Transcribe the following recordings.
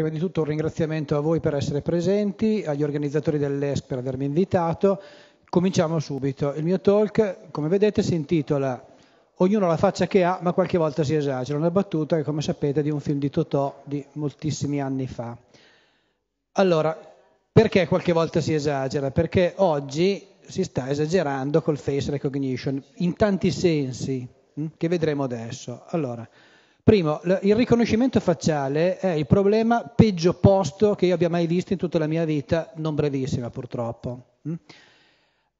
prima di tutto un ringraziamento a voi per essere presenti, agli organizzatori dell'ESC per avermi invitato. Cominciamo subito. Il mio talk, come vedete, si intitola Ognuno ha la faccia che ha, ma qualche volta si esagera. Una battuta che, come sapete, è di un film di Totò di moltissimi anni fa. Allora, perché qualche volta si esagera? Perché oggi si sta esagerando col face recognition in tanti sensi hm, che vedremo adesso. Allora, Primo, il riconoscimento facciale è il problema peggio posto che io abbia mai visto in tutta la mia vita, non brevissima purtroppo. Mm?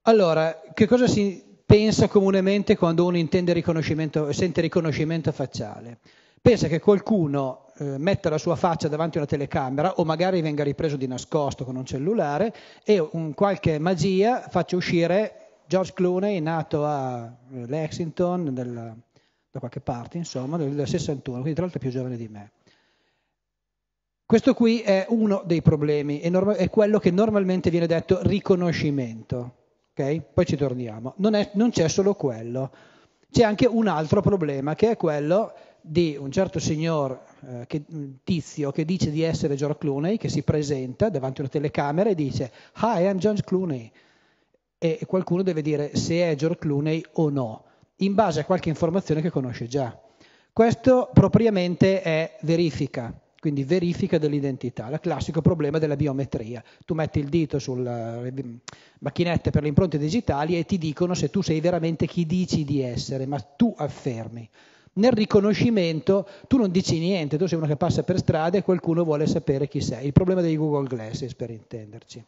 Allora, che cosa si pensa comunemente quando uno intende riconoscimento, sente riconoscimento facciale? Pensa che qualcuno eh, metta la sua faccia davanti a una telecamera o magari venga ripreso di nascosto con un cellulare e un qualche magia faccia uscire George Clooney nato a eh, Lexington, nel da qualche parte, insomma, del 61, quindi tra l'altro è più giovane di me. Questo qui è uno dei problemi, è, norma- è quello che normalmente viene detto riconoscimento, okay? Poi ci torniamo. Non, è, non c'è solo quello, c'è anche un altro problema che è quello di un certo signor eh, che, mm, tizio che dice di essere George Clooney, che si presenta davanti a una telecamera e dice Hi, I'm George Clooney. E qualcuno deve dire se è George Clooney o no in base a qualche informazione che conosce già. Questo propriamente è verifica, quindi verifica dell'identità, il classico problema della biometria. Tu metti il dito sulle eh, macchinette per le impronte digitali e ti dicono se tu sei veramente chi dici di essere, ma tu affermi. Nel riconoscimento tu non dici niente, tu sei uno che passa per strada e qualcuno vuole sapere chi sei. Il problema dei Google Glasses, per intenderci.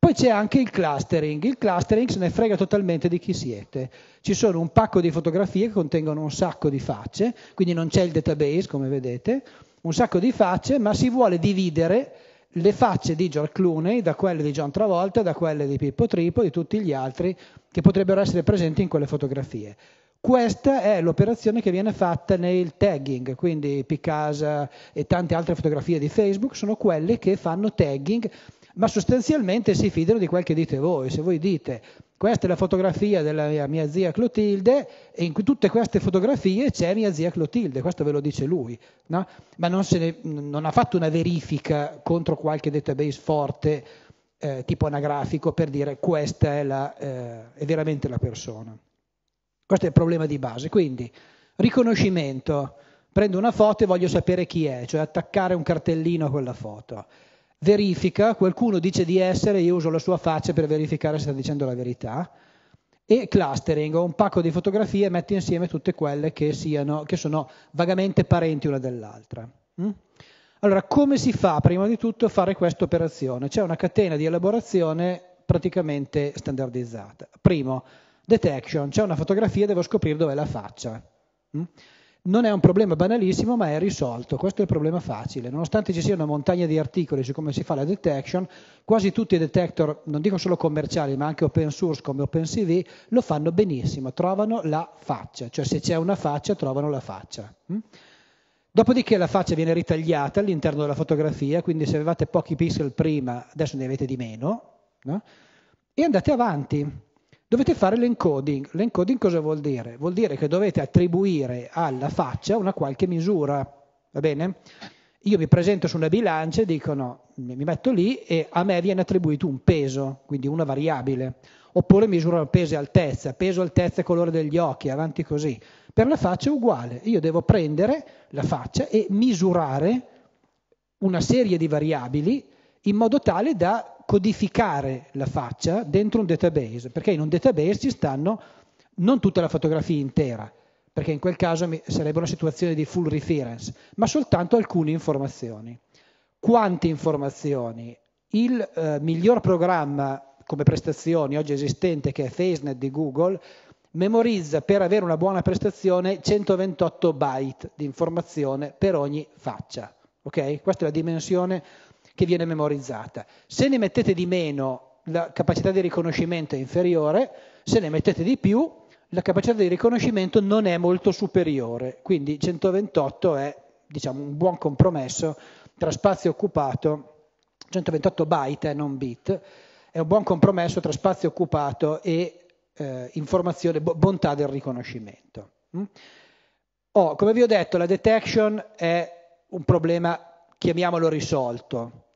Poi c'è anche il clustering, il clustering se ne frega totalmente di chi siete. Ci sono un pacco di fotografie che contengono un sacco di facce, quindi non c'è il database come vedete, un sacco di facce, ma si vuole dividere le facce di George Clooney da quelle di John Travolta, da quelle di Pippo Tripo, di tutti gli altri che potrebbero essere presenti in quelle fotografie. Questa è l'operazione che viene fatta nel tagging, quindi Picasa e tante altre fotografie di Facebook sono quelle che fanno tagging ma sostanzialmente si fidano di quel che dite voi. Se voi dite questa è la fotografia della mia zia Clotilde e in tutte queste fotografie c'è mia zia Clotilde, questo ve lo dice lui, no? ma non, ne, non, ha fatto una verifica contro qualche database forte eh, tipo anagrafico per dire questa è, la, eh, è veramente la persona. Questo è il problema di base. Quindi riconoscimento, prendo una foto e voglio sapere chi è, cioè attaccare un cartellino a quella foto verifica, qualcuno dice di essere, io uso la sua faccia per verificare se sta dicendo la verità, e clustering, ho un pacco di fotografie e metto insieme tutte quelle che, siano, che sono vagamente parenti una dell'altra. Mm? Allora, come si fa prima di tutto a fare questa operazione? C'è una catena di elaborazione praticamente standardizzata. Primo, detection, c'è una fotografia, devo scoprire dov'è la faccia. Mm? Non è un problema banalissimo, ma è risolto. Questo è il problema facile. Nonostante ci sia una montagna di articoli su come si fa la detection, quasi tutti i detector, non dico solo commerciali, ma anche open source come OpenCV, lo fanno benissimo. Trovano la faccia, cioè se c'è una faccia, trovano la faccia. Mm? Dopodiché la faccia viene ritagliata all'interno della fotografia, quindi se avevate pochi pixel prima, adesso ne avete di meno, no? e andate avanti dovete fare l'encoding. L'encoding cosa vuol dire? Vuol dire che dovete attribuire alla faccia una qualche misura, va bene? Io mi presento su una bilancia e dico mi metto lì e a me viene attribuito un peso, quindi una variabile. Oppure misuro peso e altezza, peso, altezza e colore degli occhi, avanti così. Per la faccia è uguale, io devo prendere la faccia e misurare una serie di variabili in modo tale da codificare la faccia dentro un database, perché in un database ci stanno non tutta la fotografia intera, perché in quel caso sarebbe una situazione di full reference, ma soltanto alcune informazioni. Quante informazioni? Il eh, miglior programma come prestazioni oggi esistente che è FaceNet di Google memorizza per avere una buona prestazione 128 byte di informazione per ogni faccia. Okay? Questa è la dimensione che viene memorizzata. Se ne mettete di meno, la capacità di riconoscimento è inferiore, se ne mettete di più, la capacità di riconoscimento non è molto superiore. Quindi 128 è diciamo, un buon compromesso tra spazio occupato, 128 byte, eh, non bit, è un buon compromesso tra spazio occupato e eh, informazione, bo- bontà del riconoscimento. Mm? Oh, come vi ho detto, la detection è un problema chiamiamolo risolto.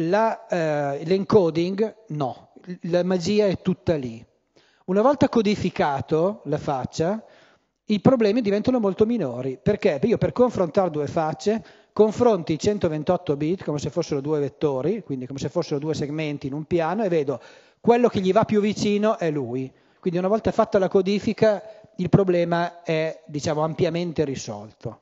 La, eh, l'encoding no, la magia è tutta lì. Una volta codificato la faccia, i problemi diventano molto minori, perché io per confrontare due facce confronti i 128 bit come se fossero due vettori, quindi come se fossero due segmenti in un piano e vedo quello che gli va più vicino è lui. Quindi una volta fatta la codifica il problema è diciamo, ampiamente risolto.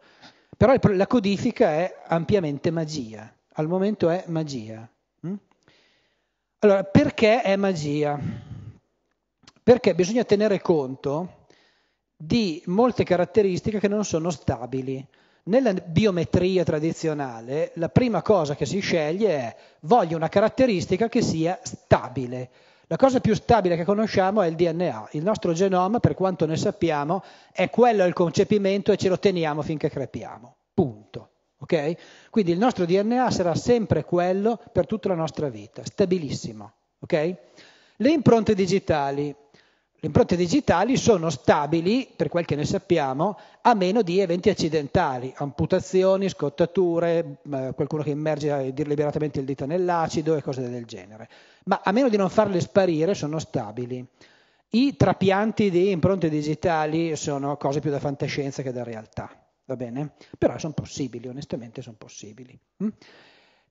Però la codifica è ampiamente magia, al momento è magia. Mm? Allora, perché è magia? Perché bisogna tenere conto di molte caratteristiche che non sono stabili. Nella biometria tradizionale la prima cosa che si sceglie è voglio una caratteristica che sia stabile, la cosa più stabile che conosciamo è il DNA. Il nostro genoma, per quanto ne sappiamo, è quello il concepimento e ce lo teniamo finché crepiamo. Punto. Okay? Quindi il nostro DNA sarà sempre quello per tutta la nostra vita, stabilissimo. Okay? Le impronte digitali. Le impronte digitali sono stabili, per quel che ne sappiamo, a meno di eventi accidentali, amputazioni, scottature, eh, qualcuno che immerge deliberatamente il dito nell'acido e cose del genere ma a meno di non farle sparire sono stabili. I trapianti di impronte digitali sono cose più da fantascienza che da realtà, va bene? Però sono possibili, onestamente sono possibili. Mm?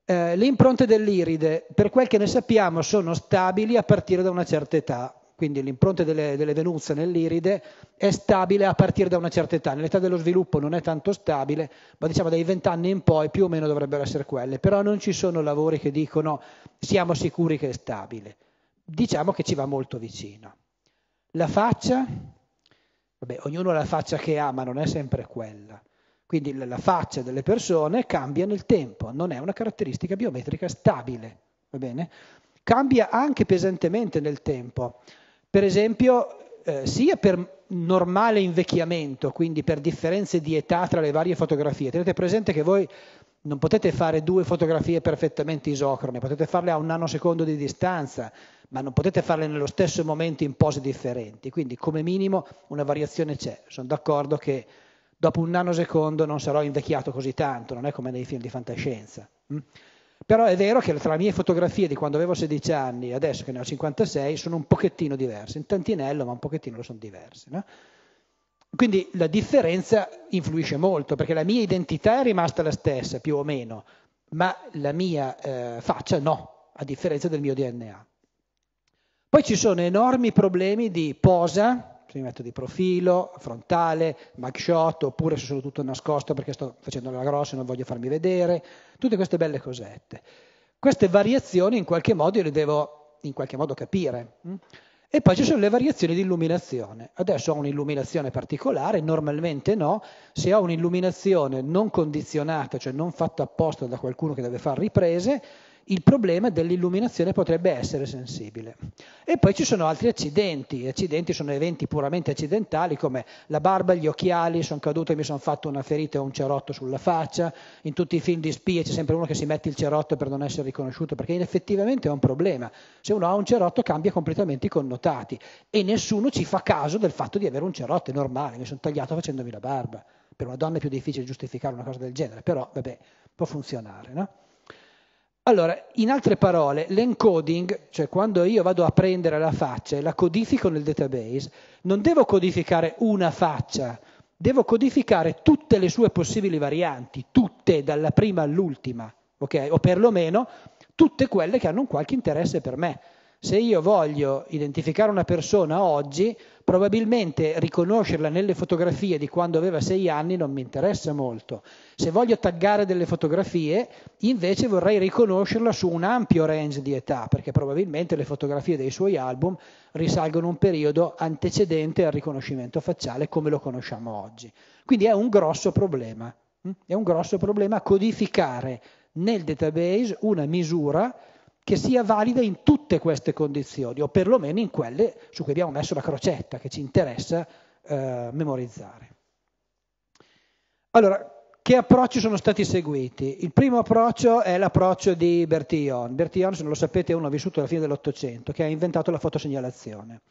Eh, le impronte dell'iride, per quel che ne sappiamo, sono stabili a partire da una certa età, quindi l'impronta delle, delle venuzze nell'iride, è stabile a partire da una certa età. Nell'età dello sviluppo non è tanto stabile, ma diciamo dai vent'anni in poi più o meno dovrebbero essere quelle. Però non ci sono lavori che dicono siamo sicuri che è stabile. Diciamo che ci va molto vicino. La faccia, vabbè, ognuno ha la faccia che ha, ma non è sempre quella. Quindi la faccia delle persone cambia nel tempo, non è una caratteristica biometrica stabile, va bene? Cambia anche pesantemente nel tempo per esempio eh, sia per normale invecchiamento, quindi per differenze di età tra le varie fotografie. Tenete presente che voi non potete fare due fotografie perfettamente isocrone, potete farle a un nanosecondo di distanza, ma non potete farle nello stesso momento in pose differenti, quindi come minimo una variazione c'è. Sono d'accordo che dopo un nanosecondo non sarò invecchiato così tanto, non è come nei film di fantascienza. Mm? Però è vero che tra le mie fotografie di quando avevo 16 anni e adesso che ne ho 56 sono un pochettino diverse, in tantinello, ma un pochettino lo sono diverse. No? Quindi la differenza influisce molto, perché la mia identità è rimasta la stessa, più o meno, ma la mia eh, faccia no, a differenza del mio DNA. Poi ci sono enormi problemi di posa, mi metto di profilo, frontale, mug shot, oppure se sono tutto nascosto perché sto facendo la grossa e non voglio farmi vedere, tutte queste belle cosette. Queste variazioni in qualche modo io le devo in qualche modo capire. Mm? E poi ci sono le variazioni di illuminazione. Adesso ho un'illuminazione particolare, normalmente no. Se ho un'illuminazione non condizionata, cioè non fatta apposta da qualcuno che deve fare riprese, il problema dell'illuminazione potrebbe essere sensibile. E poi ci sono altri accidenti, gli accidenti sono eventi puramente accidentali come la barba, gli occhiali, sono caduto e mi sono fatto una ferita o un cerotto sulla faccia, in tutti i film di spie c'è sempre uno che si mette il cerotto per non essere riconosciuto, perché effettivamente è un problema, se uno ha un cerotto cambia completamente i connotati e nessuno ci fa caso del fatto di avere un cerotto, è normale, mi sono tagliato facendomi la barba, per una donna è più difficile giustificare una cosa del genere, però vabbè, può funzionare, no? Allora, in altre parole, l'encoding, cioè quando io vado a prendere la faccia e la codifico nel database, non devo codificare una faccia, devo codificare tutte le sue possibili varianti, tutte, dalla prima all'ultima, okay? O perlomeno tutte quelle che hanno un qualche interesse per me. Se io voglio identificare una persona oggi, probabilmente riconoscerla nelle fotografie di quando aveva sei anni non mi interessa molto. Se voglio taggare delle fotografie, invece vorrei riconoscerla su un ampio range di età, perché probabilmente le fotografie dei suoi album risalgono a un periodo antecedente al riconoscimento facciale come lo conosciamo oggi. Quindi è un grosso problema, mm? è un grosso problema codificare nel database una misura che sia valida in tutte queste condizioni, o perlomeno in quelle su cui abbiamo messo la crocetta che ci interessa eh, memorizzare. Allora, che approcci sono stati seguiti? Il primo approccio è l'approccio di Bertillon. Bertillon, se non lo sapete, è uno vissuto alla fine dell'Ottocento, che ha inventato la fotosegnalazione.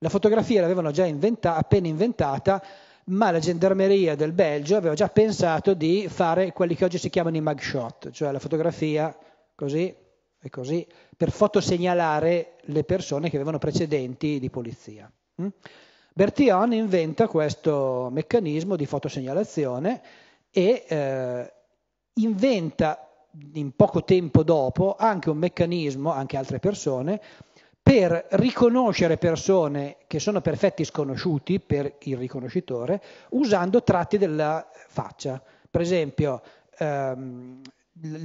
La fotografia l'avevano già inventa- appena inventata, ma la gendarmeria del Belgio aveva già pensato di fare quelli che oggi si chiamano i mugshot, cioè la fotografia così e così, per fotosegnalare le persone che avevano precedenti di polizia. Mm? Bertillon inventa questo meccanismo di fotosegnalazione e eh, inventa in poco tempo dopo anche un meccanismo, anche altre persone, per riconoscere persone che sono perfetti sconosciuti per il riconoscitore usando tratti della faccia. Per esempio, ehm,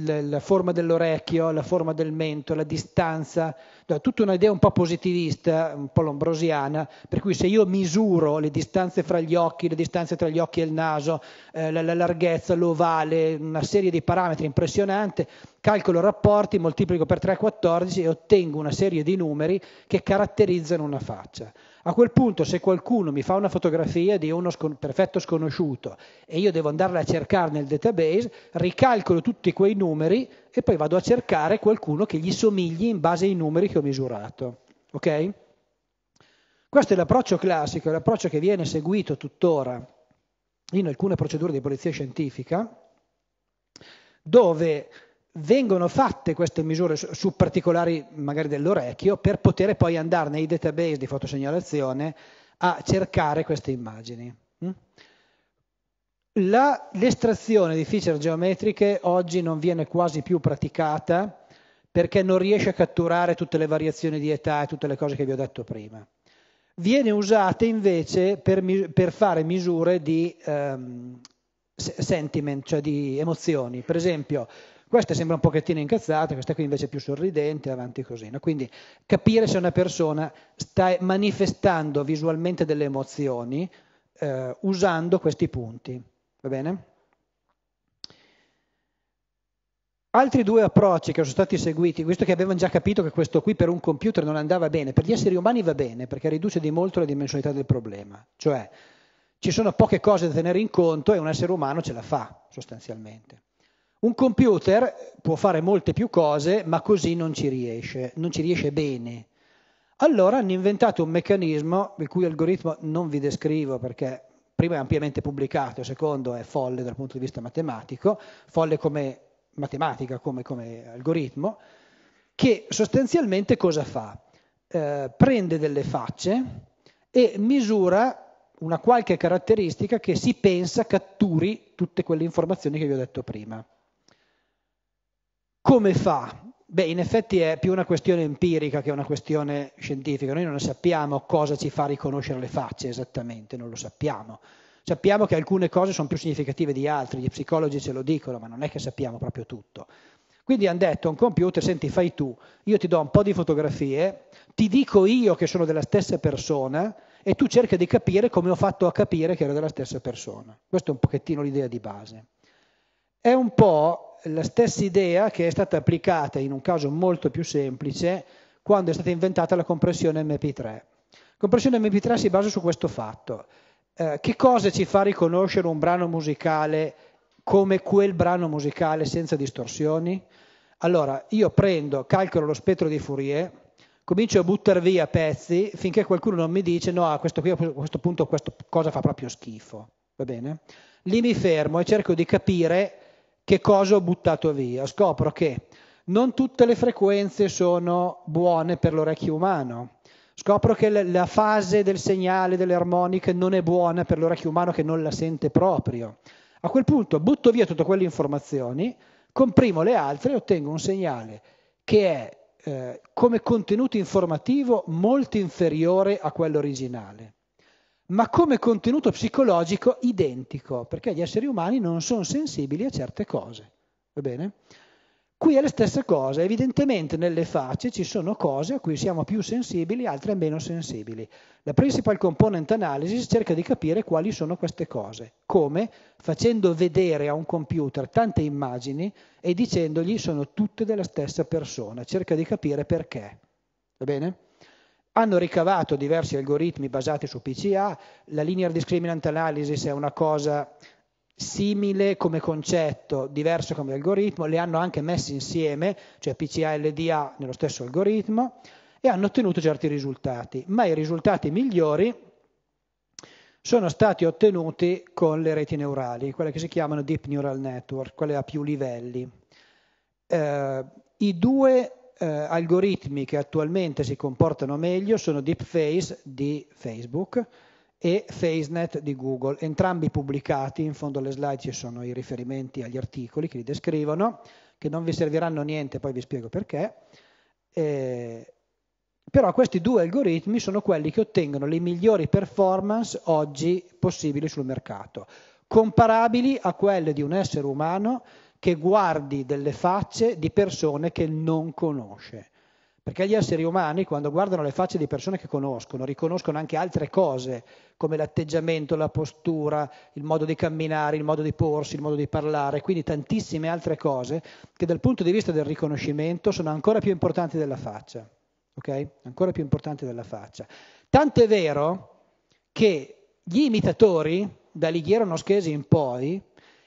la, la forma dell'orecchio, la forma del mento, la distanza, tutta un'idea un po' positivista, un po' lombrosiana, per cui se io misuro le distanze fra gli occhi, le distanze tra gli occhi e il naso, eh, la, la, larghezza, l'ovale, una serie di parametri impressionante, calcolo rapporti, moltiplico per 3,14 e ottengo una serie di numeri che caratterizzano una faccia. A quel punto se qualcuno mi fa una fotografia di uno scon- perfetto sconosciuto e io devo andarla a cercare nel database, ricalcolo tutti quei numeri e poi vado a cercare qualcuno che gli somigli in base ai numeri che ho misurato. Ok? Questo è l'approccio classico, è l'approccio che viene seguito tuttora in alcune procedure di polizia scientifica, dove vengono fatte queste misure su particolari magari dell'orecchio per poter poi andare nei database di fotosegnalazione a cercare queste immagini. Mm? La, l'estrazione di feature geometriche oggi non viene quasi più praticata perché non riesce a catturare tutte le variazioni di età e tutte le cose che vi ho detto prima. Viene usata invece per, per fare misure di um, sentiment, cioè di emozioni. Per esempio, questa sembra un pochettino incazzata, questa qui invece è più sorridente, avanti così. No? Quindi capire se una persona sta manifestando visualmente delle emozioni eh, usando questi punti. Va bene? Altri due approcci che sono stati seguiti, visto che avevano già capito che questo qui per un computer non andava bene, per gli esseri umani va bene perché riduce di molto la dimensionalità del problema. Cioè ci sono poche cose da tenere in conto e un essere umano ce la fa sostanzialmente. Un computer può fare molte più cose, ma così non ci riesce, non ci riesce bene. Allora hanno inventato un meccanismo, il cui algoritmo non vi descrivo perché primo è ampiamente pubblicato, secondo è folle dal punto di vista matematico, folle come matematica, come, come algoritmo, che sostanzialmente cosa fa? Eh, prende delle facce e misura una qualche caratteristica che si pensa catturi tutte quelle informazioni che vi ho detto prima. Come fa? Beh, in effetti è più una questione empirica che una questione scientifica. Noi non sappiamo cosa ci fa riconoscere le facce esattamente, non lo sappiamo. Sappiamo che alcune cose sono più significative di altre, gli psicologi ce lo dicono, ma non è che sappiamo proprio tutto. Quindi hanno detto a un computer, senti, fai tu, io ti do un po' di fotografie, ti dico io che sono della stessa persona e tu cerca di capire come ho fatto a capire che ero della stessa persona. Questa è un pochettino l'idea di base. È un po' la stessa idea che è stata applicata in un caso molto più semplice quando è stata inventata la compressione MP3. Compressione MP3 si basa su questo fatto. Eh, che cosa ci fa riconoscere un brano musicale come quel brano musicale senza distorsioni? Allora, io prendo, calcolo lo spettro di Fourier, comincio a buttare via pezzi finché qualcuno non mi dice no, a questo, qui, a questo punto questa cosa fa proprio schifo, va bene? Lì mi fermo e cerco di capire che cosa ho buttato via? Scopro che non tutte le frequenze sono buone per l'orecchio umano. Scopro che la fase del segnale delle armoniche non è buona per l'orecchio umano che non la sente proprio. A quel punto butto via tutte quelle informazioni, comprimo le altre e ottengo un segnale che è eh, come contenuto informativo molto inferiore a quello originale ma come contenuto psicologico identico, perché gli esseri umani non sono sensibili a certe cose. Va bene? Qui è la stessa cosa, evidentemente nelle facce ci sono cose a cui siamo più sensibili, altre meno sensibili. La principal component analysis cerca di capire quali sono queste cose, come facendo vedere a un computer tante immagini e dicendogli sono tutte della stessa persona, cerca di capire perché. Va bene? hanno ricavato diversi algoritmi basati su PCA, la linear discriminant analysis è una cosa simile come concetto, diverso come algoritmo, le hanno anche messi insieme, cioè PCA e LDA nello stesso algoritmo, e hanno ottenuto certi risultati, ma i risultati migliori sono stati ottenuti con le reti neurali, quelle che si chiamano deep neural network, quelle a più livelli. Eh, I due eh, algoritmi che attualmente si comportano meglio sono DeepFace di Facebook e FaceNet di Google, entrambi pubblicati, in fondo alle slide ci sono i riferimenti agli articoli che li descrivono, che non vi serviranno niente, poi vi spiego perché. Eh, però questi due algoritmi sono quelli che ottengono le migliori performance oggi possibili sul mercato, comparabili a quelle di un essere umano che guardi delle facce di persone che non conosce. Perché gli esseri umani, quando guardano le facce di persone che conoscono, riconoscono anche altre cose, come l'atteggiamento, la postura, il modo di camminare, il modo di porsi, il modo di parlare, quindi tantissime altre cose che dal punto di vista del riconoscimento sono ancora più importanti della faccia. Ok? Ancora più importanti della faccia. Tant'è vero che gli imitatori, da Lighiero Noschesi in poi,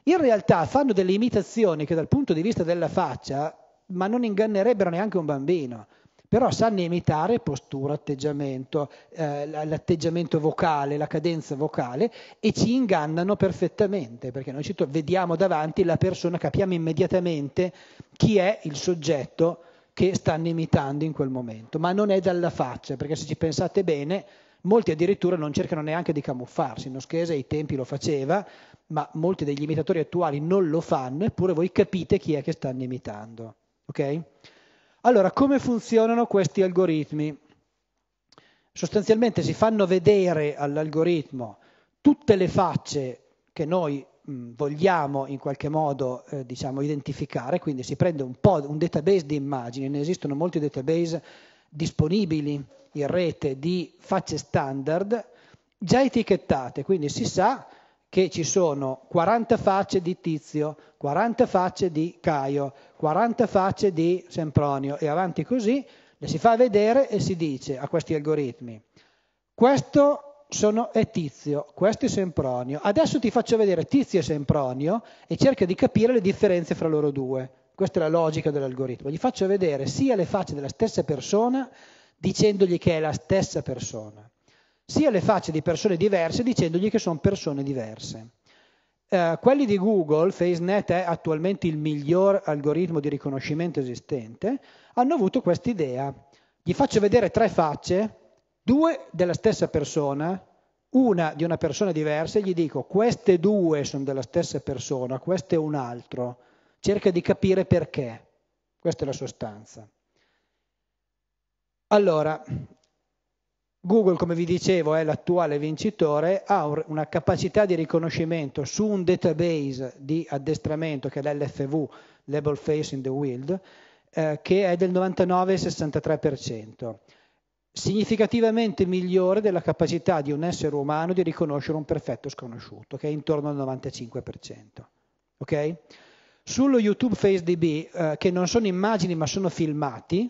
in realtà fanno delle imitazioni che dal punto di vista della faccia, ma non ingannerebbero neanche un bambino, però sanno imitare postura, atteggiamento, eh, l'atteggiamento vocale, la cadenza vocale e ci ingannano perfettamente, perché noi ci to- vediamo davanti la persona, capiamo immediatamente chi è il soggetto che stanno imitando in quel momento, ma non è dalla faccia, perché se ci pensate bene Molti addirittura non cercano neanche di camuffarsi. schese ai tempi lo faceva, ma molti degli imitatori attuali non lo fanno, eppure voi capite chi è che stanno imitando. Okay? Allora, come funzionano questi algoritmi? Sostanzialmente si fanno vedere all'algoritmo tutte le facce che noi mh, vogliamo in qualche modo eh, diciamo, identificare, quindi si prende un, pod, un database di immagini, ne esistono molti database disponibili in rete di facce standard già etichettate, quindi si sa che ci sono 40 facce di Tizio, 40 facce di Caio, 40 facce di Sempronio e avanti così, le si fa vedere e si dice a questi algoritmi, questo sono, è Tizio, questo è Sempronio, adesso ti faccio vedere Tizio e Sempronio e cerca di capire le differenze fra loro due. Questa è la logica dell'algoritmo. Gli faccio vedere sia le facce della stessa persona dicendogli che è la stessa persona, sia le facce di persone diverse dicendogli che sono persone diverse. Eh, quelli di Google, FaceNet è attualmente il miglior algoritmo di riconoscimento esistente, hanno avuto questa idea. Gli faccio vedere tre facce, due della stessa persona, una di una persona diversa, e gli dico queste due sono della stessa persona, questo è un altro cerca di capire perché. Questa è la sostanza. Allora, Google, come vi dicevo, è l'attuale vincitore, ha una capacità di riconoscimento su un database di addestramento che è l'LFV, Label Face in the Wild, eh, che è del 99,63%, significativamente migliore della capacità di un essere umano di riconoscere un perfetto sconosciuto, che è intorno al 95%. Okay? Sullo YouTube FaceDB, eh, che non sono immagini ma sono filmati,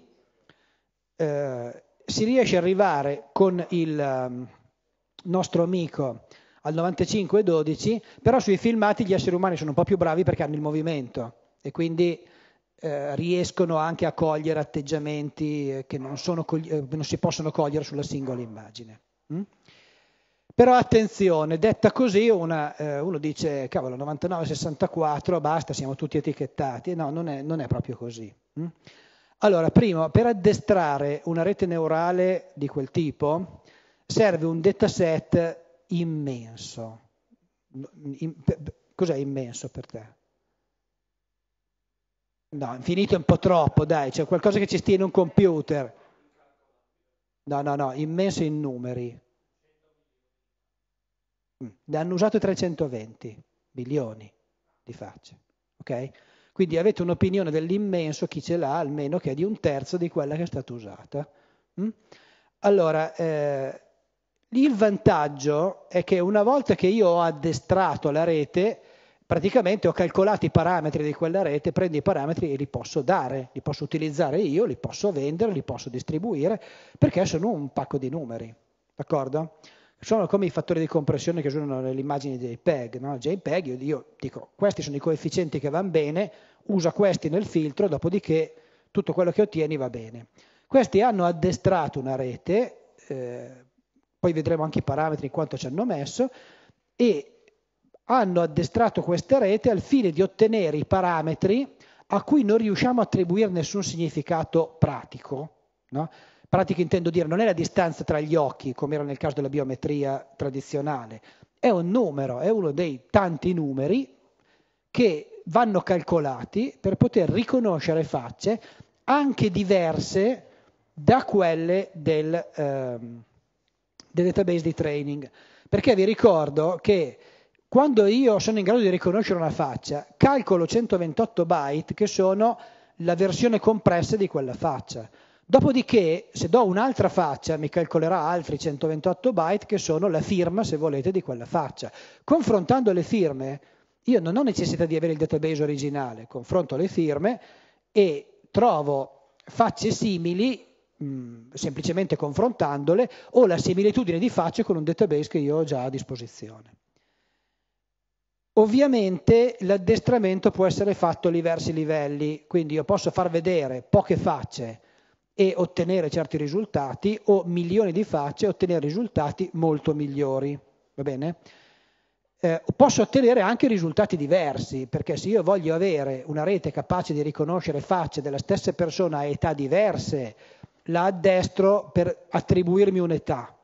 eh, si riesce ad arrivare con il um, nostro amico al 95,12, però sui filmati gli esseri umani sono un po' più bravi perché hanno il movimento e quindi eh, riescono anche a cogliere atteggiamenti eh, che non, cogli- eh, non, si possono cogliere sulla singola immagine. Mm? Però attenzione, detta così una, eh, uno dice, cavolo, 99-64, basta, siamo tutti etichettati. No, non è, non è proprio così. Hm? Allora, primo, per addestrare una rete neurale di quel tipo serve un dataset immenso. In, cos'è immenso per te? No, infinito è un po' troppo, dai, c'è cioè qualcosa che ci stia in un computer. No, no, no, immenso in numeri. Ne hanno usato 320 milioni di facce, ok? Quindi avete un'opinione dell'immenso, chi ce l'ha almeno, che è di un terzo di quella che è stata usata. Mm? Allora, eh, il vantaggio è che una volta che io ho addestrato la rete, praticamente ho calcolato i parametri di quella rete, prendo i parametri e li posso dare, li posso utilizzare io, li posso vendere, li posso distribuire, perché sono un pacco di numeri, d'accordo? sono come i fattori di compressione che usano le immagini JPEG. No? JPEG, io, io dico, questi sono i coefficienti che vanno bene, usa questi nel filtro, dopodiché tutto quello che ottieni va bene. Questi hanno addestrato una rete, eh, poi vedremo anche i parametri in quanto ci hanno messo, e hanno addestrato questa rete al fine di ottenere i parametri a cui non riusciamo a attribuire nessun significato pratico. No? Pratica intendo dire non è la distanza tra gli occhi, come era nel caso della biometria tradizionale, è un numero, è uno dei tanti numeri che vanno calcolati per poter riconoscere facce anche diverse da quelle del, ehm, del database di training. Perché vi ricordo che quando io sono in grado di riconoscere una faccia, calcolo 128 byte che sono la versione compressa di quella faccia. Dopodiché, se do un'altra faccia, mi calcolerà altri 128 byte che sono la firma, se volete, di quella faccia. Confrontando le firme, io non ho necessità di avere il database originale, confronto le firme e trovo facce simili mm, semplicemente confrontandole o la similitudine di facce con un database che io ho già a disposizione. Ovviamente l'addestramento può essere fatto a diversi livelli, quindi io posso far vedere poche facce e ottenere certi risultati o milioni di facce e ottenere risultati molto migliori. Va bene? Eh, posso ottenere anche risultati diversi, perché se io voglio avere una rete capace di riconoscere facce della stessa persona a età diverse, la addestro per attribuirmi un'età.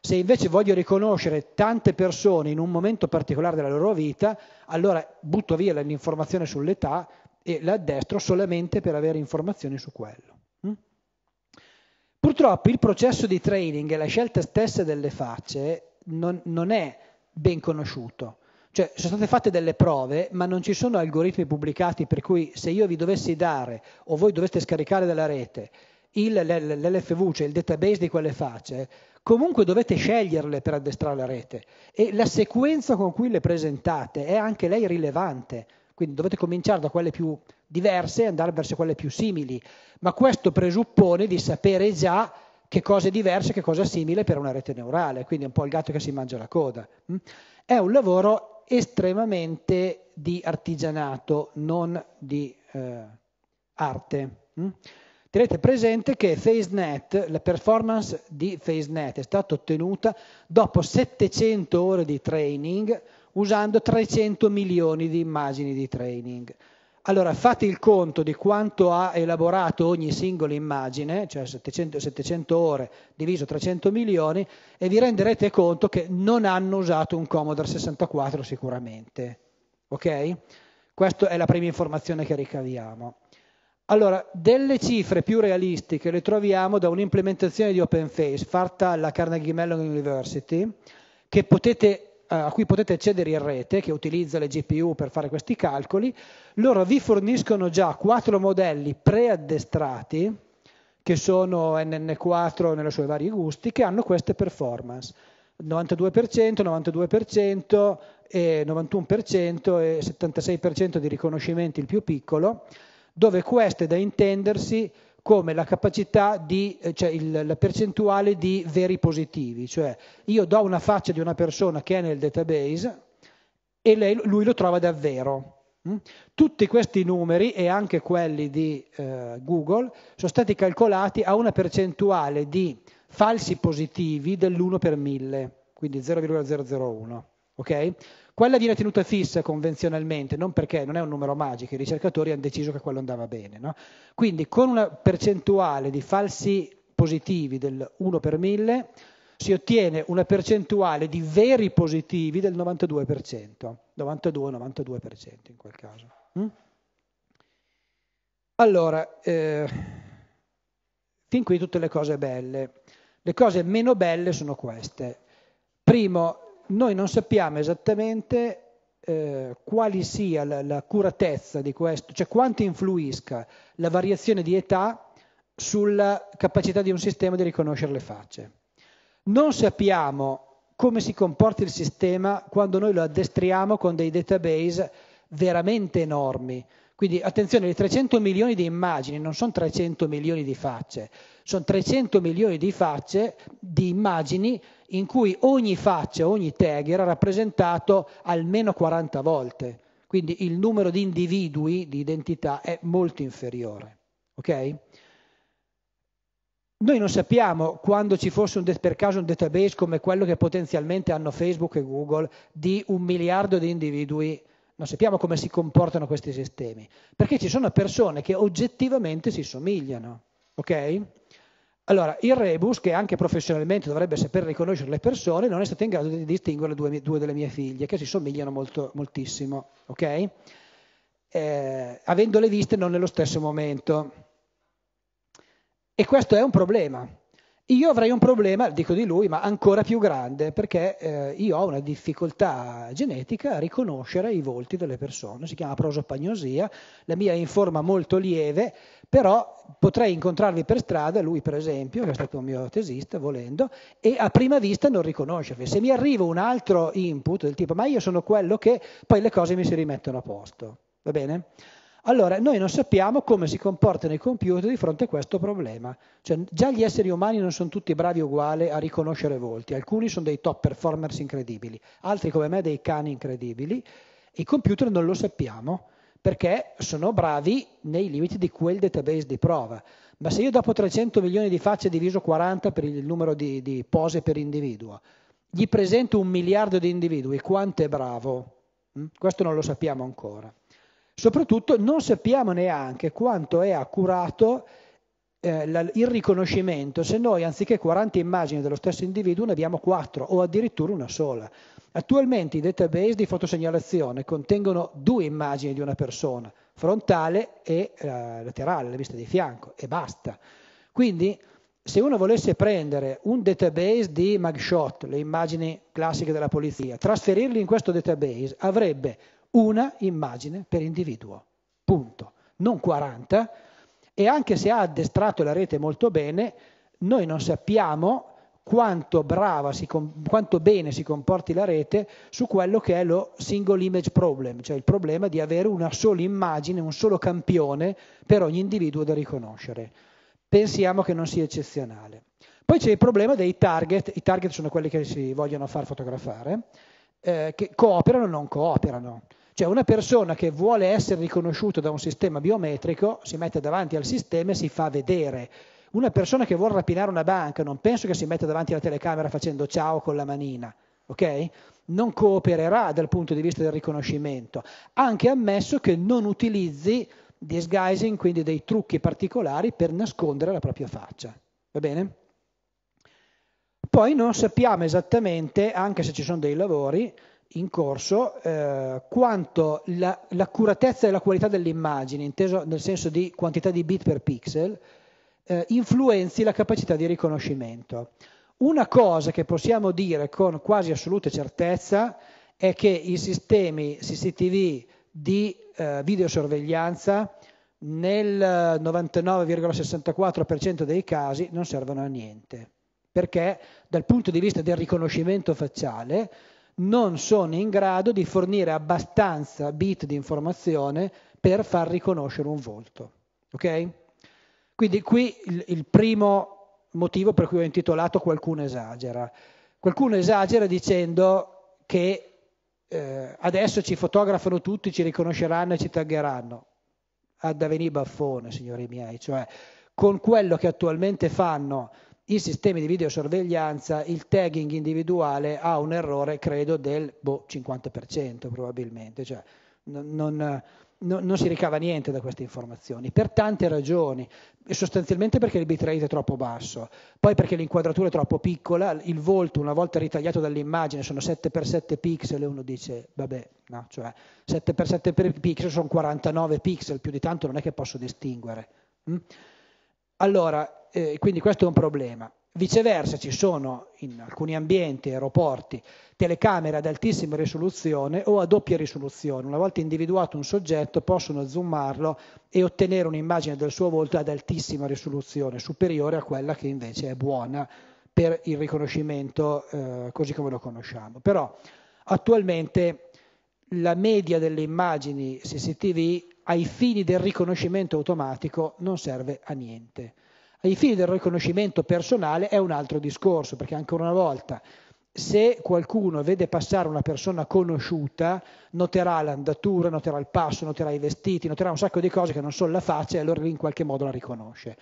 Se invece voglio riconoscere tante persone in un momento particolare della loro vita, allora butto via l'informazione sull'età e la addestro solamente per avere informazioni su quello. Purtroppo il processo di training e la scelta stessa delle facce non, non è ben conosciuto. Cioè, sono state fatte delle prove, ma non ci sono algoritmi pubblicati per cui se io vi dovessi dare o voi doveste scaricare dalla rete il, l'LFV, cioè il database di quelle facce, comunque dovete sceglierle per addestrare la rete e la sequenza con cui le presentate è anche lei rilevante, quindi dovete cominciare da quelle più diverse e andare verso quelle più simili, ma questo presuppone di sapere già che cosa è diverso e che cosa è simile per una rete neurale, quindi è un po' il gatto che si mangia la coda. Mm? È un lavoro estremamente di artigianato, non di eh, arte. Mm? Tenete presente che FaceNet, la performance di FaceNet è stata ottenuta dopo 700 ore di training usando 300 milioni di immagini di training. Allora fate il conto di quanto ha elaborato ogni singola immagine, cioè 700, 700 ore diviso 300 milioni, e vi renderete conto che non hanno usato un Commodore 64 sicuramente. Ok? Questa è la prima informazione che ricaviamo. Allora, delle cifre più realistiche le troviamo da un'implementazione di OpenFace fatta alla Carnegie Mellon University, che potete eh, a cui potete accedere in rete, che utilizza le GPU per fare questi calcoli, loro vi forniscono già quattro modelli preaddestrati, che sono NN4 nelle sue varie gusti, che hanno queste performance. 92%, 92% e 91% e 76% di riconoscimenti il più piccolo, dove queste da intendersi come la capacità di, eh, cioè il, la percentuale di veri positivi, cioè io do una faccia di una persona che è nel database e lei, lui lo trova davvero. Mm? Tutti questi numeri e anche quelli di eh, Google sono stati calcolati a una percentuale di falsi positivi dell'1 per 1000, quindi 0,001. Okay? Quella viene tenuta fissa convenzionalmente, non perché non è un numero magico, i ricercatori hanno deciso che quello andava bene. No? Quindi con una percentuale di falsi positivi del 1 per 1000 si ottiene una percentuale di veri positivi del 92%, 92-92% in quel caso. Mm? Allora, eh, fin qui tutte le cose belle. Le cose meno belle sono queste. Primo, noi non sappiamo esattamente eh, quali sia la, la, curatezza di questo, cioè quanto influisca la variazione di età sulla capacità di un sistema di riconoscere le facce. Non sappiamo come si comporta il sistema quando noi lo addestriamo con dei database veramente enormi, quindi attenzione, le 300 milioni di immagini non sono 300 milioni di facce, sono 300 milioni di facce, di immagini in cui ogni faccia, ogni tag era rappresentato almeno 40 volte. Quindi il numero di individui, di identità, è molto inferiore. Okay? Noi non sappiamo quando ci fosse un, per caso un database come quello che potenzialmente hanno Facebook e Google di un miliardo di individui non sappiamo come si comportano questi sistemi, perché ci sono persone che oggettivamente si somigliano, ok? Allora, il rebus, che anche professionalmente dovrebbe saper riconoscere le persone, non è stato in grado di distinguere due, due delle mie figlie, che si somigliano molto, moltissimo, ok? Eh, avendole viste non nello stesso momento. E questo è un problema, io avrei un problema, dico di lui, ma ancora più grande, perché eh, io ho una difficoltà genetica a riconoscere i volti delle persone, si chiama prosopagnosia, la mia è in forma molto lieve, però potrei incontrarvi per strada, lui per esempio, che è stato un mio tesista, volendo, e a prima vista non riconoscervi. Se mi arriva un altro input del tipo, ma io sono quello che, poi le cose mi si rimettono a posto, va bene? Allora, noi non sappiamo come si comportano i computer di fronte a questo problema. Cioè, già gli esseri umani non sono tutti bravi uguali a riconoscere volti, alcuni sono dei top performers incredibili, altri come me dei cani incredibili, i computer non lo sappiamo perché sono bravi nei limiti di quel database di prova. Ma se io dopo 300 milioni di facce diviso 40 per il numero di, di pose per individuo, gli presento un miliardo di individui, quanto è bravo? Hm? Questo non lo sappiamo ancora. Soprattutto non sappiamo neanche quanto è accurato eh, la, il riconoscimento se noi anziché 40 immagini dello stesso individuo ne abbiamo 4 o addirittura una sola. Attualmente i database di fotosegnalazione contengono due immagini di una persona, frontale e eh, laterale, la vista di fianco, e basta. Quindi se uno volesse prendere un database di mugshot, le immagini classiche della polizia, trasferirli in questo database, avrebbe una immagine per individuo, punto, non 40 e anche se ha addestrato la rete molto bene, noi non sappiamo quanto brava, si, quanto bene si comporti la rete su quello che è lo single image problem, cioè il problema di avere una sola immagine, un solo campione per ogni individuo da riconoscere. Pensiamo che non sia eccezionale. Poi c'è il problema dei target, i target sono quelli che si vogliono far fotografare, eh, che cooperano o non cooperano. Cioè una persona che vuole essere riconosciuta da un sistema biometrico si mette davanti al sistema e si fa vedere. Una persona che vuole rapinare una banca non penso che si metta davanti alla telecamera facendo ciao con la manina, ok? Non coopererà dal punto di vista del riconoscimento, anche ammesso che non utilizzi disguising, quindi dei trucchi particolari per nascondere la propria faccia. Va bene? Poi non sappiamo esattamente, anche se ci sono dei lavori, in corso eh, quanto la, l'accuratezza e la qualità dell'immagine, inteso nel senso di quantità di bit per pixel, eh, influenzi la capacità di riconoscimento. Una cosa che possiamo dire con quasi assoluta certezza è che i sistemi CCTV di eh, videosorveglianza nel 99,64% eh, dei casi non servono a niente, perché dal punto di vista del riconoscimento facciale non sono in grado di fornire abbastanza bit di informazione per far riconoscere un volto. Okay? Quindi qui il, il primo motivo per cui ho intitolato Qualcuno esagera. Qualcuno esagera dicendo che eh, adesso ci fotografano tutti, ci riconosceranno e ci taggeranno. Ad avvenire baffone, signori miei, cioè con quello che attualmente fanno i sistemi di videosorveglianza il tagging individuale ha un errore, credo, del boh, 50% probabilmente, cioè non, non, non, si ricava niente da queste informazioni, per tante ragioni, sostanzialmente perché il bitrate è troppo basso, poi perché l'inquadratura è troppo piccola, il volto una volta ritagliato dall'immagine sono 7x7 pixel e uno dice vabbè, no, cioè 7x7 pixel sono 49 pixel, più di tanto non è che posso distinguere. Hm? Allora, eh, quindi questo è un problema. Viceversa ci sono in alcuni ambienti, aeroporti, telecamere ad altissima risoluzione o a doppia risoluzione. Una volta individuato un soggetto possono zoomarlo e ottenere un'immagine del suo volto ad altissima risoluzione, superiore a quella che invece è buona per il riconoscimento eh, così come lo conosciamo. Però attualmente la media delle immagini CCTV ai fini del riconoscimento automatico non serve a niente. Ai fini del riconoscimento personale è un altro discorso, perché ancora una volta, se qualcuno vede passare una persona conosciuta, noterà l'andatura, noterà il passo, noterà i vestiti, noterà un sacco di cose che non sono la faccia e allora lì in qualche modo la riconosce.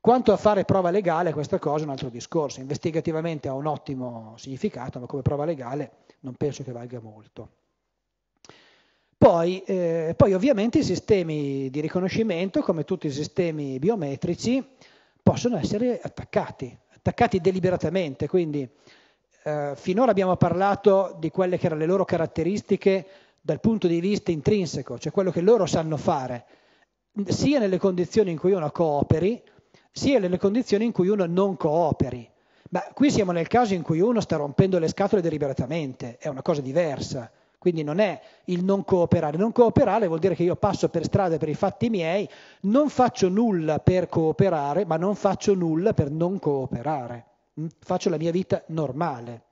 Quanto a fare prova legale, questa cosa è un altro discorso. Investigativamente ha un ottimo significato, ma come prova legale non penso che valga molto. Poi, eh, poi, ovviamente i sistemi di riconoscimento, come tutti i sistemi biometrici, possono essere attaccati, attaccati deliberatamente. Quindi eh, finora abbiamo parlato di quelle che erano le loro caratteristiche dal punto di vista intrinseco, cioè quello che loro sanno fare, sia nelle condizioni in cui uno cooperi, sia nelle condizioni in cui uno non cooperi. Ma qui siamo nel caso in cui uno sta rompendo le scatole deliberatamente, è una cosa diversa quindi non è il non cooperare. Non cooperare vuol dire che io passo per strada per i fatti miei, non faccio nulla per cooperare, ma non faccio nulla per non cooperare. Mm? Faccio la mia vita normale.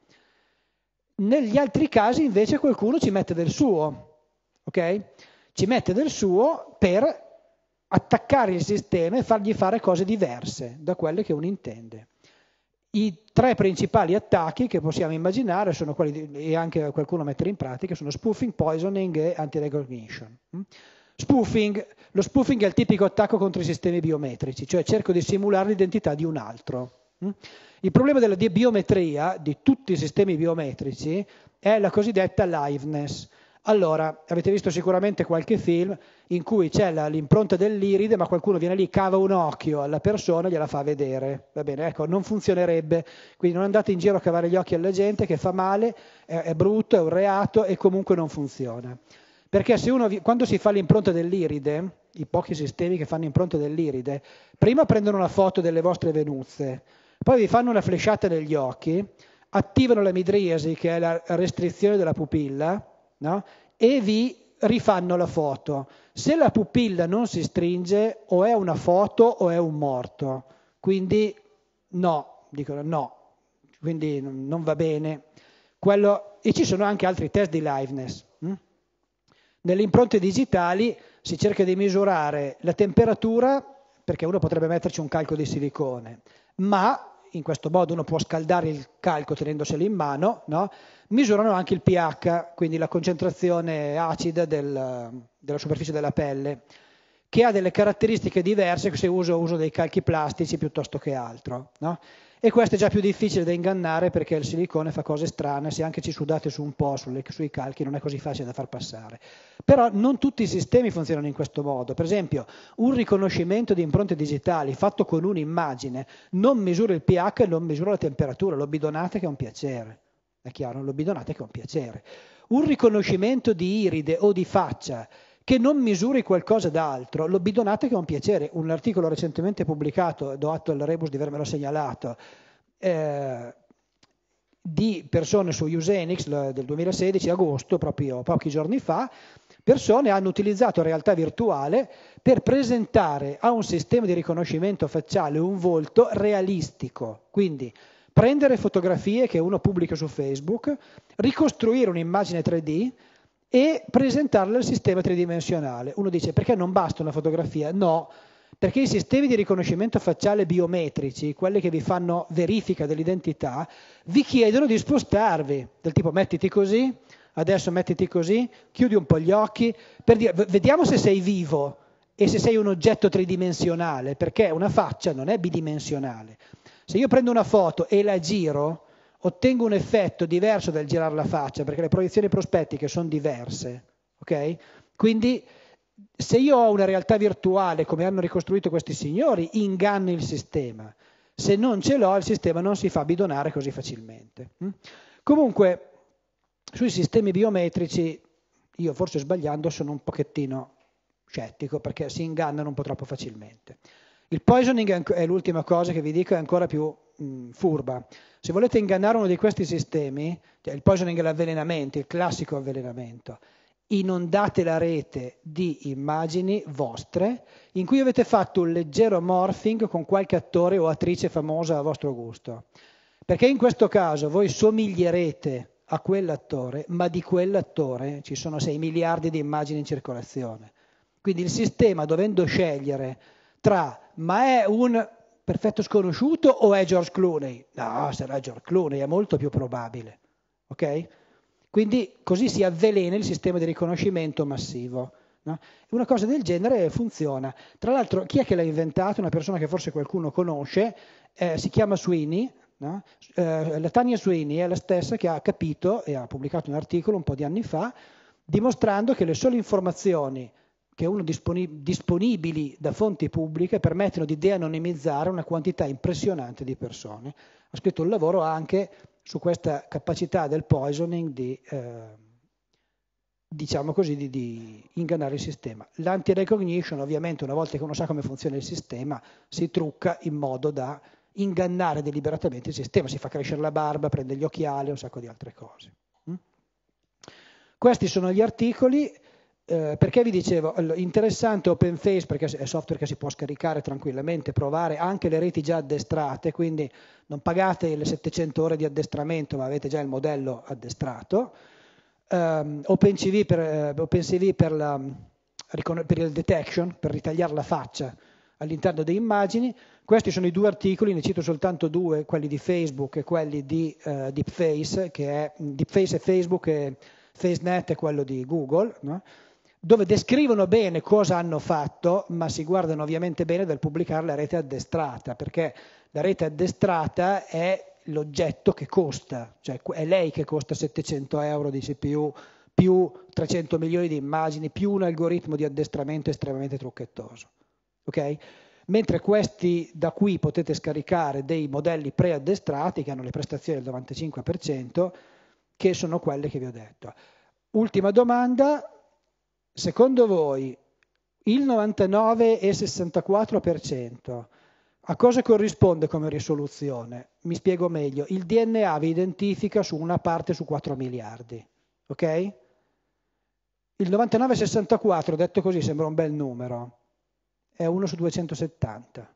Negli altri casi invece qualcuno ci mette del suo, ok? Ci mette del suo per attaccare il sistema e fargli fare cose diverse da quelle che uno intende. I tre principali attacchi che possiamo immaginare sono quelli, di, e anche qualcuno mettere in pratica, sono spoofing, poisoning e anti-recognition. Mm? Spoofing, lo spoofing è il tipico attacco contro i sistemi biometrici, cioè cerco di simulare l'identità di un altro. Mm? Il problema della biometria di tutti i sistemi biometrici è la cosiddetta liveness, allora, avete visto sicuramente qualche film in cui c'è la, l'impronta dell'iride, ma qualcuno viene lì, cava un occhio alla persona e gliela fa vedere. Va bene, ecco, non funzionerebbe. Quindi non andate in giro a cavare gli occhi alla gente che fa male, è, è brutto, è un reato e comunque non funziona. Perché uno, quando si fa l'impronta dell'iride, i pochi sistemi che fanno impronta dell'iride, prima prendono una foto delle vostre venuzze, poi vi fanno una flesciata negli occhi, attivano la midriasi, che è la restrizione della pupilla, no? e vi rifanno la foto. Se la pupilla non si stringe o è una foto o è un morto. Quindi no, dicono no, quindi non va bene. Quello, e ci sono anche altri test di liveness. Hm? Nelle impronte digitali si cerca di misurare la temperatura, perché uno potrebbe metterci un calco di silicone, ma in questo modo uno può scaldare il calco tenendoselo in mano, no? misurano anche il pH, quindi la concentrazione acida del, della superficie della pelle, che ha delle caratteristiche diverse se uso, uso dei calchi plastici piuttosto che altro. No? e questo è già più difficile da ingannare perché il silicone fa cose strane, se anche ci sudate su un po', sulle, sui calchi non è così facile da far passare. Però non tutti i sistemi funzionano in questo modo, per esempio un riconoscimento di impronte digitali fatto con un'immagine non misura il pH e non misura la temperatura, lo bidonate che è un piacere, è chiaro, lo bidonate che è un piacere. Un riconoscimento di iride o di faccia che non misuri qualcosa d'altro, lo bidonate che è un piacere. Un articolo recentemente pubblicato, do atto al Rebus di avermelo segnalato, eh, di persone su Usenix del 2016, agosto, proprio pochi giorni fa, persone hanno utilizzato realtà virtuale per presentare a un sistema di riconoscimento facciale un volto realistico. Quindi prendere fotografie che uno pubblica su Facebook, ricostruire un'immagine 3D e presentarle al sistema tridimensionale. Uno dice perché non basta una fotografia? No, perché i sistemi di riconoscimento facciale biometrici, quelli che vi fanno verifica dell'identità, vi chiedono di spostarvi, del tipo mettiti così, adesso mettiti così, chiudi un po' gli occhi, per dire vediamo se sei vivo e se sei un oggetto tridimensionale, perché una faccia non è bidimensionale. Se io prendo una foto e la giro, ottengo un effetto diverso dal girare la faccia, perché le proiezioni prospettiche sono diverse, ok? Quindi se io ho una realtà virtuale, come hanno ricostruito questi signori, inganno il sistema. Se non ce l'ho, il sistema non si fa bidonare così facilmente. Mm? Comunque, sui sistemi biometrici, io forse sbagliando sono un pochettino scettico, perché si ingannano un po' troppo facilmente. Il poisoning è l'ultima cosa che vi dico, è ancora più mh, mm, furba. Se volete ingannare uno di questi sistemi, cioè il poisoning e l'avvelenamento, il classico avvelenamento, inondate la rete di immagini vostre in cui avete fatto un leggero morphing con qualche attore o attrice famosa a vostro gusto. Perché in questo caso voi somiglierete a quell'attore, ma di quell'attore ci sono 6 miliardi di immagini in circolazione. Quindi il sistema, dovendo scegliere tra ma è un perfetto sconosciuto o è George Clooney? No, sarà George Clooney, è molto più probabile. Okay? Quindi così si avvelena il sistema di riconoscimento massivo. No? Una cosa del genere funziona. Tra l'altro, chi è che l'ha inventato? Una persona che forse qualcuno conosce, eh, si chiama Sweeney. No? Eh, la Tania Sweeney è la stessa che ha capito e ha pubblicato un articolo un po' di anni fa dimostrando che le sole informazioni che uno disponibili da fonti pubbliche permettono di de-anonimizzare una quantità impressionante di persone. Ha scritto un lavoro anche su questa capacità del poisoning di, eh, diciamo così, di, di ingannare il sistema. L'anti-recognition, ovviamente, una volta che uno sa come funziona il sistema, si trucca in modo da ingannare deliberatamente il sistema, si fa crescere la barba, prende gli occhiali, un sacco di altre cose. Mm? Questi sono gli articoli. Eh, perché vi dicevo, interessante OpenFace perché è software che si può scaricare tranquillamente, provare anche le reti già addestrate, quindi non pagate le 700 ore di addestramento ma avete già il modello addestrato. Um, ehm, OpenCV per, uh, eh, OpenCV per, la, per il detection, per ritagliare la faccia all'interno delle immagini. Questi sono i due articoli, ne cito soltanto due, quelli di Facebook e quelli di uh, Deepface, che è Deepface è Facebook e FaceNet è quello di Google. No? dove descrivono bene cosa hanno fatto, ma si guardano ovviamente bene dal pubblicare la rete addestrata, perché la rete addestrata è l'oggetto che costa, cioè è lei che costa 700 euro di CPU più 300 milioni di immagini, più un algoritmo di addestramento estremamente trucchettoso. Ok? Mentre questi da qui potete scaricare dei modelli preaddestrati che hanno le prestazioni del 95%, che sono quelle che vi ho detto. Ultima domanda, secondo voi il 99,64% a cosa corrisponde come risoluzione? Mi spiego meglio, il DNA vi identifica su una parte su 4 miliardi, ok? Il 99,64 detto così sembra un bel numero, è 1 su 270.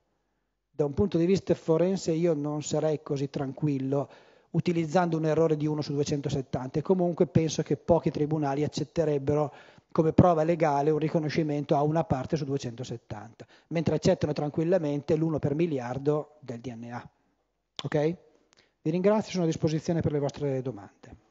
Da un punto di vista forense io non sarei così tranquillo utilizzando un errore di 1 su 270 e comunque penso che pochi tribunali accetterebbero come prova legale un riconoscimento a una parte su 270, mentre accettano tranquillamente l'1 per miliardo del DNA. Ok? Vi ringrazio, sono a disposizione per le vostre domande.